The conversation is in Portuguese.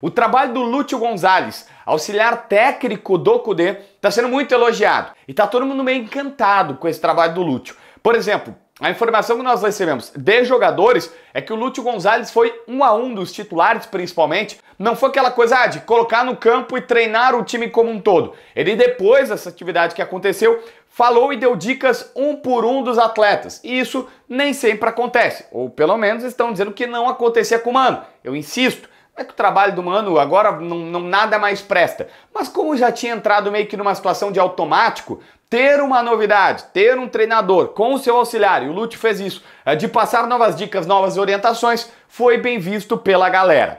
O trabalho do Lúcio Gonzalez, auxiliar técnico do Cudê, está sendo muito elogiado. E está todo mundo meio encantado com esse trabalho do Lúcio. Por exemplo, a informação que nós recebemos de jogadores é que o Lúcio Gonzalez foi um a um dos titulares, principalmente. Não foi aquela coisa ah, de colocar no campo e treinar o time como um todo. Ele, depois dessa atividade que aconteceu, falou e deu dicas um por um dos atletas. E isso nem sempre acontece. Ou pelo menos estão dizendo que não acontecia com o Mano. Eu insisto é que o trabalho do Mano agora não, não, nada mais presta. Mas como já tinha entrado meio que numa situação de automático, ter uma novidade, ter um treinador com o seu auxiliar, e o Lute fez isso, é, de passar novas dicas, novas orientações, foi bem visto pela galera.